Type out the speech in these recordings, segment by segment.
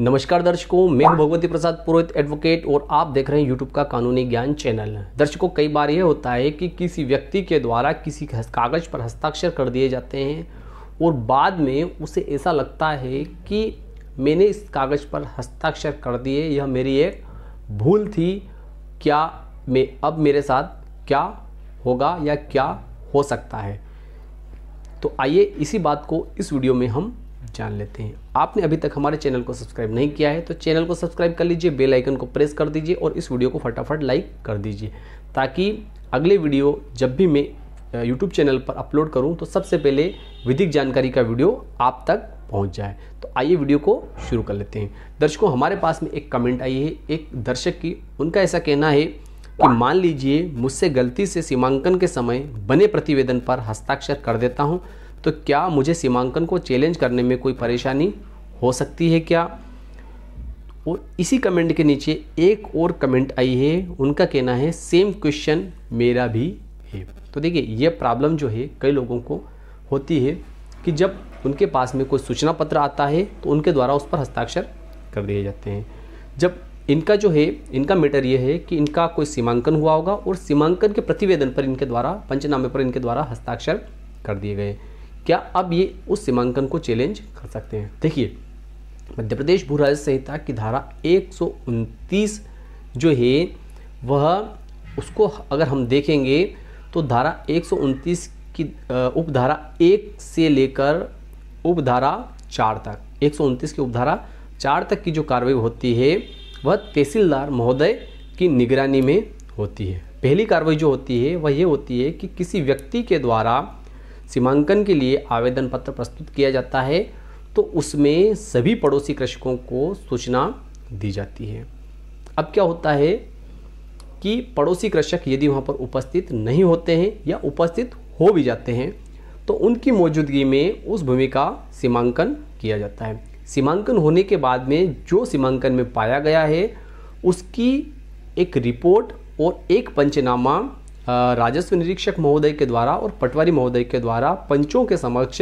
नमस्कार दर्शकों मैं हूं भगवती प्रसाद पुरोहित एडवोकेट और आप देख रहे हैं यूट्यूब का कानूनी ज्ञान चैनल दर्शकों कई बार यह होता है कि किसी व्यक्ति के द्वारा किसी कागज़ पर हस्ताक्षर कर दिए जाते हैं और बाद में उसे ऐसा लगता है कि मैंने इस कागज़ पर हस्ताक्षर कर दिए यह मेरी एक भूल थी क्या मैं अब मेरे साथ क्या होगा या क्या हो सकता है तो आइए इसी बात को इस वीडियो में हम जान लेते हैं आपने अभी तक हमारे चैनल को सब्सक्राइब नहीं किया है तो चैनल को सब्सक्राइब कर लीजिए बेल आइकन को प्रेस कर दीजिए और इस वीडियो को फटाफट लाइक कर दीजिए ताकि अगले वीडियो जब भी मैं यूट्यूब चैनल पर अपलोड करूं तो सबसे पहले विधिक जानकारी का वीडियो आप तक पहुंच जाए तो आइए वीडियो को शुरू कर लेते हैं दर्शकों हमारे पास में एक कमेंट आई है एक दर्शक की उनका ऐसा कहना है कि मान लीजिए मुझसे गलती से सीमांकन के समय बने प्रतिवेदन पर हस्ताक्षर कर देता हूँ तो क्या मुझे सीमांकन को चैलेंज करने में कोई परेशानी हो सकती है क्या और इसी कमेंट के नीचे एक और कमेंट आई है उनका कहना है सेम क्वेश्चन मेरा भी है तो देखिए ये प्रॉब्लम जो है कई लोगों को होती है कि जब उनके पास में कोई सूचना पत्र आता है तो उनके द्वारा उस पर हस्ताक्षर कर दिए जाते हैं जब इनका जो है इनका मैटर ये है कि इनका कोई सीमांकन हुआ होगा और सीमांकन के प्रतिवेदन पर इनके द्वारा पंचनामे पर इनके द्वारा हस्ताक्षर कर दिए गए क्या अब ये उस सीमांकन को चैलेंज कर सकते हैं देखिए मध्य प्रदेश भू राजस्व संहिता की धारा एक जो है वह उसको अगर हम देखेंगे तो धारा एक की उपधारा एक से लेकर उपधारा चार तक एक की उपधारा चार तक की जो कार्रवाई होती है वह तहसीलदार महोदय की निगरानी में होती है पहली कार्रवाई जो होती है वह ये होती है कि किसी व्यक्ति के द्वारा सीमांकन के लिए आवेदन पत्र प्रस्तुत किया जाता है तो उसमें सभी पड़ोसी कृषकों को सूचना दी जाती है अब क्या होता है कि पड़ोसी कृषक यदि वहाँ पर उपस्थित नहीं होते हैं या उपस्थित हो भी जाते हैं तो उनकी मौजूदगी में उस भूमि का सीमांकन किया जाता है सीमांकन होने के बाद में जो सीमांकन में पाया गया है उसकी एक रिपोर्ट और एक पंचनामा राजस्व निरीक्षक महोदय के द्वारा और पटवारी महोदय के द्वारा पंचों के समक्ष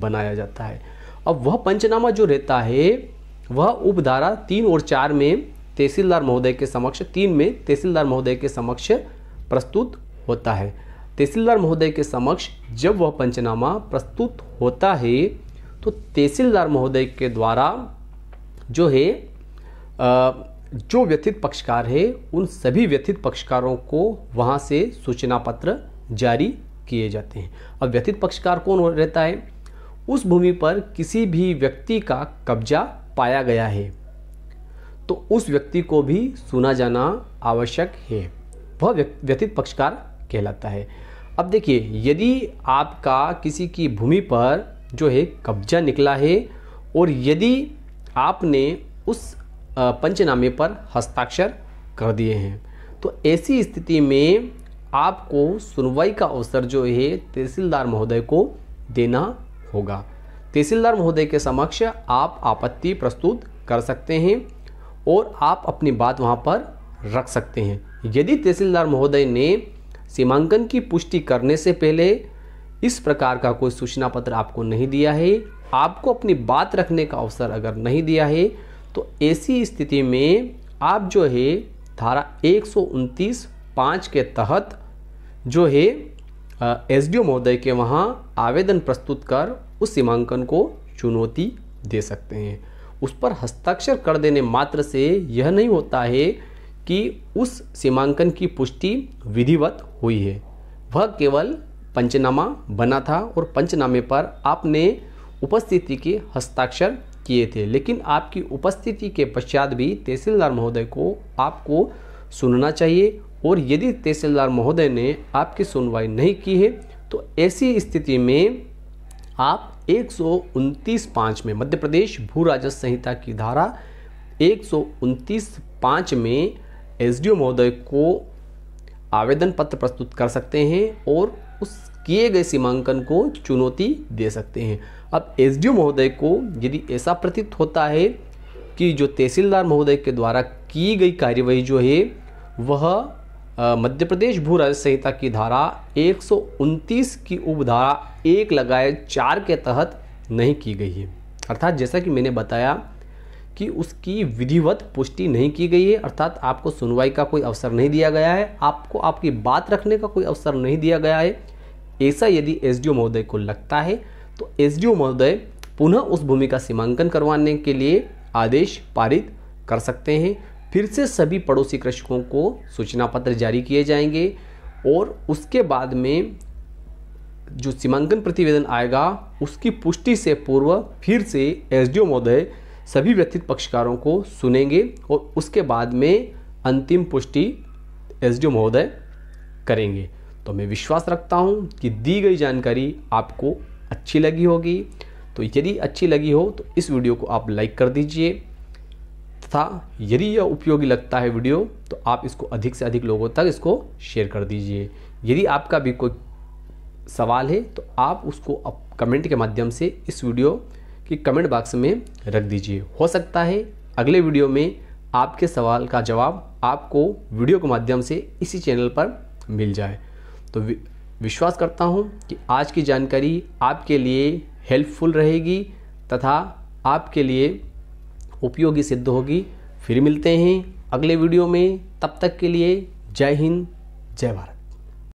बनाया जाता है अब वह पंचनामा जो रहता है वह उपधारा तीन और चार में तहसीलदार महोदय के समक्ष तीन में तहसीलदार महोदय के समक्ष प्रस्तुत होता है तहसीलदार महोदय के समक्ष जब वह पंचनामा प्रस्तुत होता है तो तहसीलदार महोदय के द्वारा जो है जो व्यथित पक्षकार है उन सभी व्यथित पक्षकारों को वहाँ से सूचना पत्र जारी किए जाते हैं अब व्यथित पक्षकार कौन रहता है उस भूमि पर किसी भी व्यक्ति का कब्जा पाया गया है तो उस व्यक्ति को भी सुना जाना आवश्यक है वह व्यथित पक्षकार कहलाता है अब देखिए यदि आपका किसी की भूमि पर जो है कब्जा निकला है और यदि आपने उस पंचनामे पर हस्ताक्षर कर दिए हैं तो ऐसी स्थिति में आपको सुनवाई का अवसर जो है तहसीलदार महोदय को देना होगा तहसीलदार महोदय के समक्ष आप आपत्ति प्रस्तुत कर सकते हैं और आप अपनी बात वहाँ पर रख सकते हैं यदि तहसीलदार महोदय ने सीमांकन की पुष्टि करने से पहले इस प्रकार का कोई सूचना पत्र आपको नहीं दिया है आपको अपनी बात रखने का अवसर अगर नहीं दिया है तो ऐसी स्थिति में आप जो है धारा एक सौ पाँच के तहत जो है एस डी महोदय के वहाँ आवेदन प्रस्तुत कर उस सीमांकन को चुनौती दे सकते हैं उस पर हस्ताक्षर कर देने मात्र से यह नहीं होता है कि उस सीमांकन की पुष्टि विधिवत हुई है वह केवल पंचनामा बना था और पंचनामे पर आपने उपस्थिति के हस्ताक्षर किए थे लेकिन आपकी उपस्थिति के पश्चात भी तहसीलदार महोदय को आपको सुनना चाहिए और यदि तहसीलदार महोदय ने आपकी सुनवाई नहीं की है तो ऐसी स्थिति में आप एक सौ पाँच में मध्य प्रदेश भू राजस्व संहिता की धारा एक सौ पाँच में एसडीओ महोदय को आवेदन पत्र प्रस्तुत कर सकते हैं और उस किए गए सीमांकन को चुनौती दे सकते हैं अब एस महोदय को यदि ऐसा प्रतीत होता है कि जो तहसीलदार महोदय के द्वारा की गई कार्यवाही जो है वह मध्य प्रदेश भू राज्य संहिता की धारा एक की उपधारा एक लगाए चार के तहत नहीं की गई है अर्थात जैसा कि मैंने बताया कि उसकी विधिवत पुष्टि नहीं की गई है अर्थात आपको सुनवाई का कोई अवसर नहीं दिया गया है आपको आपकी बात रखने का कोई अवसर नहीं दिया गया है ऐसा यदि एसडीओ महोदय को लगता है तो एस महोदय पुनः उस भूमि का सीमांकन करवाने के लिए आदेश पारित कर सकते हैं फिर से सभी पड़ोसी कृषकों को सूचना पत्र जारी किए जाएंगे और उसके बाद में जो सीमांकन प्रतिवेदन आएगा उसकी पुष्टि से पूर्व फिर से एसडीओ महोदय सभी व्यथित पक्षकारों को सुनेंगे और उसके बाद में अंतिम पुष्टि एसडीओ महोदय करेंगे तो मैं विश्वास रखता हूँ कि दी गई जानकारी आपको अच्छी लगी होगी तो यदि अच्छी लगी हो तो इस वीडियो को आप लाइक कर दीजिए तथा यदि यह उपयोगी लगता है वीडियो तो आप इसको अधिक से अधिक लोगों तक इसको शेयर कर दीजिए यदि आपका भी कोई सवाल है तो आप उसको अप कमेंट के माध्यम से इस वीडियो के कमेंट बॉक्स में रख दीजिए हो सकता है अगले वीडियो में आपके सवाल का जवाब आपको वीडियो के माध्यम से इसी चैनल पर मिल जाए तो विश्वास करता हूँ कि आज की जानकारी आपके लिए हेल्पफुल रहेगी तथा आपके लिए उपयोगी सिद्ध होगी फिर मिलते हैं अगले वीडियो में तब तक के लिए जय हिंद जय भारत